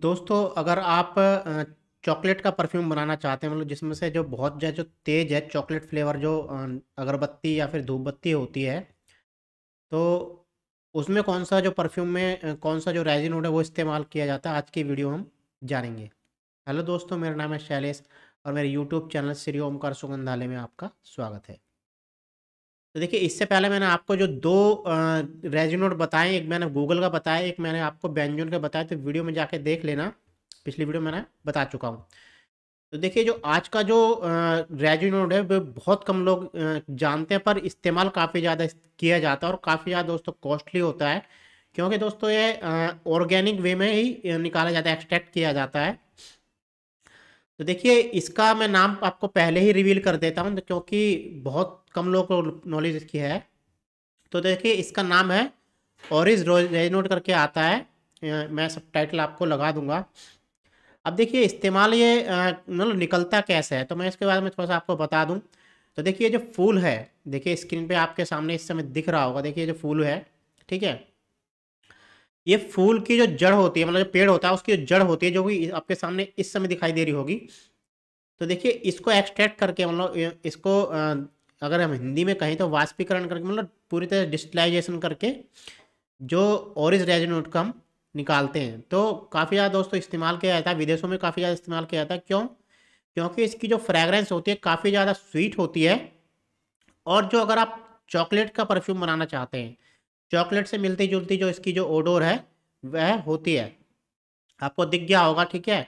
दोस्तों अगर आप चॉकलेट का परफ्यूम बनाना चाहते हैं मतलब जिसमें से जो बहुत ज़्यादा जो तेज़ है चॉकलेट फ्लेवर जो अगरबत्ती या फिर धूप बत्ती होती है तो उसमें कौन सा जो परफ्यूम में कौन सा जो रेजिन है वो इस्तेमाल किया जाता है आज की वीडियो हम जानेंगे हेलो दोस्तों मेरा नाम है शैलेश और मेरे यूट्यूब चैनल श्री ओमकार सुगंधालय में आपका स्वागत है तो देखिए इससे पहले मैंने आपको जो दो रेजिनोट बताए एक मैंने गूगल का बताया एक मैंने आपको बैंजोन का बताया तो वीडियो में जाके देख लेना पिछली वीडियो मैंने बता चुका हूँ तो देखिए जो आज का जो रेजिनोड है वो बहुत कम लोग जानते हैं पर इस्तेमाल काफ़ी ज़्यादा किया जाता है और काफ़ी ज़्यादा दोस्तों कॉस्टली होता है क्योंकि दोस्तों ये ऑर्गेनिक वे में ही निकाला जाता है एक्सट्रैक्ट किया जाता है तो देखिए इसका मैं नाम आपको पहले ही रिवील कर देता हूँ क्योंकि बहुत कम लोगों को नॉलेज इसकी है तो देखिए इसका नाम है ऑरिज रेजनोट करके आता है मैं सब टाइटल आपको लगा दूंगा अब देखिए इस्तेमाल ये मतलब निकलता कैसे है तो मैं इसके बारे में थोड़ा सा आपको बता दूं तो देखिए जो फूल है देखिए स्क्रीन पे आपके सामने इस समय दिख रहा होगा देखिए जो फूल है ठीक है ये फूल की जो जड़ होती है मतलब जो पेड़ होता है उसकी जो जड़ होती है जो कि आपके सामने इस समय दिखाई दे रही होगी तो देखिए इसको एक्सट्रैक्ट करके मतलब इसको अगर हम हिंदी में कहें तो वाष्पीकरण करके मतलब पूरी तरह डिस्टलाइजेशन करके जो ऑरिज रेजिन का हम निकालते हैं तो काफ़ी ज़्यादा दोस्तों इस्तेमाल किया जाता है विदेशों में काफ़ी ज़्यादा इस्तेमाल किया जाता है क्यों क्योंकि इसकी जो फ्रेगरेंस होती है काफ़ी ज़्यादा स्वीट होती है और जो अगर आप चॉकलेट का परफ्यूम बनाना चाहते हैं चॉकलेट से मिलती जुलती जो इसकी जो ओडोर है वह होती है आपको दिख गया होगा ठीक है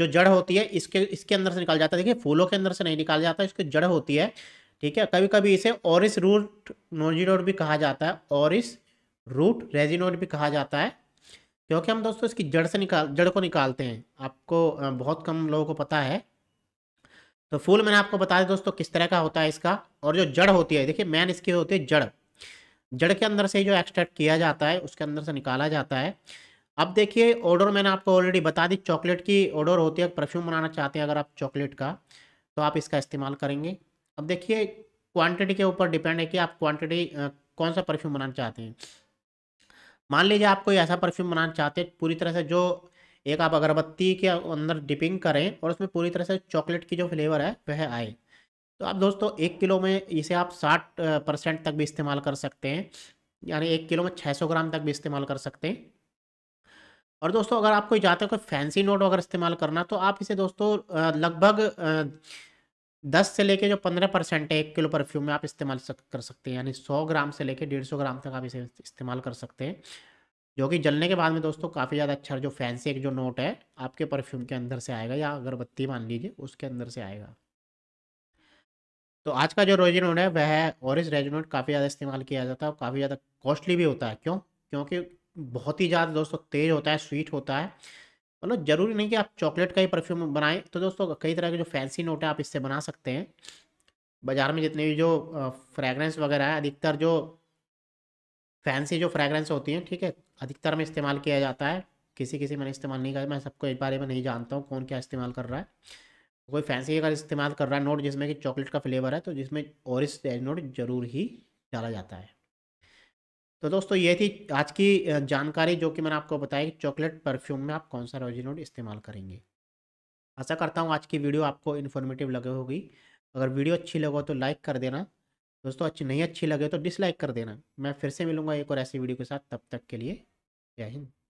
जो जड़ होती है इसके इसके अंदर से निकाल जाता है देखिए फूलों के अंदर से नहीं निकाल जाता इसकी जड़ होती है ठीक है कभी कभी इसे ऑरिस रूट नोजिनोड भी कहा जाता है ऑरिस रूट रेजिनोड भी कहा जाता है क्योंकि हम दोस्तों इसकी जड़ से निकाल जड़ को निकालते हैं आपको बहुत कम लोगों को पता है तो फूल मैंने आपको बताया दोस्तों किस तरह का होता है इसका और जो जड़ होती है देखिए मैन इसकी होती है जड़ जड़ के अंदर से जो एक्सट्रैक्ट किया जाता है उसके अंदर से निकाला जाता है अब देखिए ऑर्डर मैंने आपको ऑलरेडी बता दी चॉकलेट की ऑर्डर होती है परफ्यूम बनाना चाहते हैं अगर आप चॉकलेट का तो आप इसका इस्तेमाल करेंगे अब देखिए क्वांटिटी के ऊपर डिपेंड है कि आप क्वांटिटी कौन सा परफ्यूम बनाना चाहते हैं मान लीजिए आप कोई ऐसा परफ्यूम बनाना चाहते हैं पूरी तरह से जो एक आप अगरबत्ती के अंदर डिपिंग करें और उसमें पूरी तरह से चॉकलेट की जो फ्लेवर है वह आए तो आप दोस्तों एक किलो में इसे आप साठ परसेंट तक भी इस्तेमाल कर सकते हैं यानी एक किलो में छः सौ ग्राम तक भी इस्तेमाल कर सकते हैं और दोस्तों अगर आप कोई जाते कोई फैंसी नोट अगर इस्तेमाल करना तो आप इसे दोस्तों लगभग दस से लेके जो पंद्रह परसेंट है एक किलो परफ्यूम में आप इस्तेमाल कर सकते हैं यानी सौ ग्राम से लेके डेढ़ सौ ग्राम तक आप इसे इस्तेमाल कर सकते हैं जो कि जलने के बाद में दोस्तों काफ़ी ज़्यादा अच्छा जो फैंसी एक जो नोट है आपके परफ्यूम के अंदर से आएगा या अगरबत्ती मान लीजिए उसके अंदर से आएगा तो आज का जो नोट है वह है ऑरेंज रेजिनोड काफ़ी ज़्यादा इस्तेमाल किया जाता है और काफ़ी ज़्यादा कॉस्टली भी होता है क्यों क्योंकि बहुत ही ज़्यादा दोस्तों तेज होता है स्वीट होता है मतलब ज़रूरी नहीं कि आप चॉकलेट का ही परफ्यूम बनाएं तो दोस्तों कई तरह के जो फैंसी नोट है आप इससे बना सकते हैं बाज़ार में जितने भी जो फ्रेगरेंस वगैरह है अधिकतर जो फैंसी जो फ्रेगरेंस होती हैं ठीक है अधिकतर में इस्तेमाल किया जाता है किसी किसी मैंने इस्तेमाल नहीं किया मैं सबको इस बारे में नहीं जानता हूँ कौन क्या इस्तेमाल कर रहा है कोई फैंसी अगर इस्तेमाल कर रहा है नोट जिसमें कि चॉकलेट का फ्लेवर है तो जिसमें और इस नोट जरूर ही डाला जाता है तो दोस्तों ये थी आज की जानकारी जो कि मैंने आपको बताया कि चॉकलेट परफ्यूम में आप कौन सा नोट इस्तेमाल करेंगे आशा करता हूँ आज की वीडियो आपको इन्फॉर्मेटिव लगे होगी अगर वीडियो अच्छी लगे तो लाइक कर देना दोस्तों अच्छी नहीं अच्छी लगे तो डिसलाइक कर देना मैं फिर से मिलूंगा एक और ऐसी वीडियो के साथ तब तक के लिए जय हिंद